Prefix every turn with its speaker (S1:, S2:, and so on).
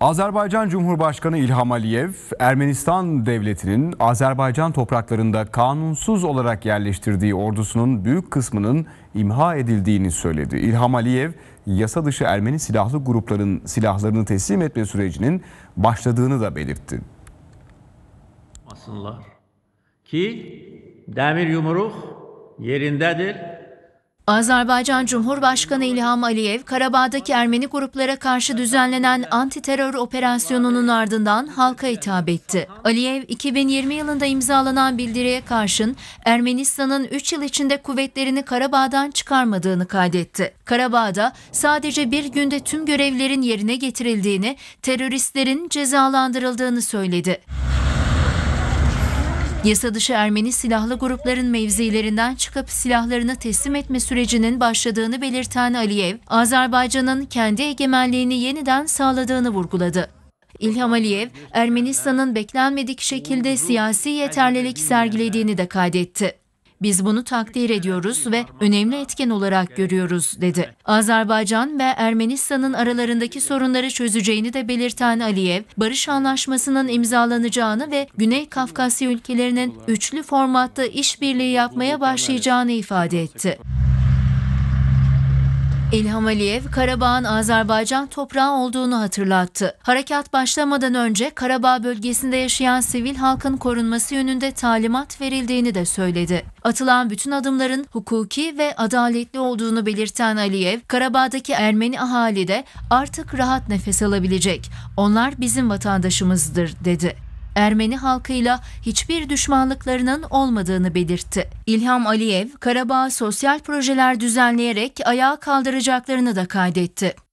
S1: Azerbaycan Cumhurbaşkanı İlham Aliyev, Ermenistan devletinin Azerbaycan topraklarında kanunsuz olarak yerleştirdiği ordusunun büyük kısmının imha edildiğini söyledi. İlham Aliyev, yasa dışı Ermeni silahlı grupların silahlarını teslim etme sürecinin başladığını da belirtti. Ki demir yumruk yerindedir
S2: Azerbaycan Cumhurbaşkanı İlham Aliyev, Karabağ'daki Ermeni gruplara karşı düzenlenen anti-terör operasyonunun ardından halka hitap etti. Aliyev, 2020 yılında imzalanan bildiriye karşın Ermenistan'ın 3 yıl içinde kuvvetlerini Karabağ'dan çıkarmadığını kaydetti. Karabağ'da sadece bir günde tüm görevlerin yerine getirildiğini, teröristlerin cezalandırıldığını söyledi. Yasa dışı Ermeni silahlı grupların mevzilerinden çıkıp silahlarını teslim etme sürecinin başladığını belirten Aliyev, Azerbaycan'ın kendi egemenliğini yeniden sağladığını vurguladı. İlham Aliyev, Ermenistan'ın beklenmedik şekilde siyasi yeterlilik sergilediğini de kaydetti. Biz bunu takdir ediyoruz ve önemli etken olarak görüyoruz dedi. Azerbaycan ve Ermenistan'ın aralarındaki sorunları çözeceğini de belirten Aliyev, barış anlaşmasının imzalanacağını ve Güney Kafkasya ülkelerinin üçlü formatta işbirliği yapmaya başlayacağını ifade etti. İlham Aliyev, Karabağ'ın Azerbaycan toprağı olduğunu hatırlattı. Harekat başlamadan önce Karabağ bölgesinde yaşayan sivil halkın korunması yönünde talimat verildiğini de söyledi. Atılan bütün adımların hukuki ve adaletli olduğunu belirten Aliyev, Karabağ'daki Ermeni ahali de artık rahat nefes alabilecek. Onlar bizim vatandaşımızdır dedi. Ermeni halkıyla hiçbir düşmanlıklarının olmadığını belirtti. İlham Aliyev, Karabağ sosyal projeler düzenleyerek ayağa kaldıracaklarını da kaydetti.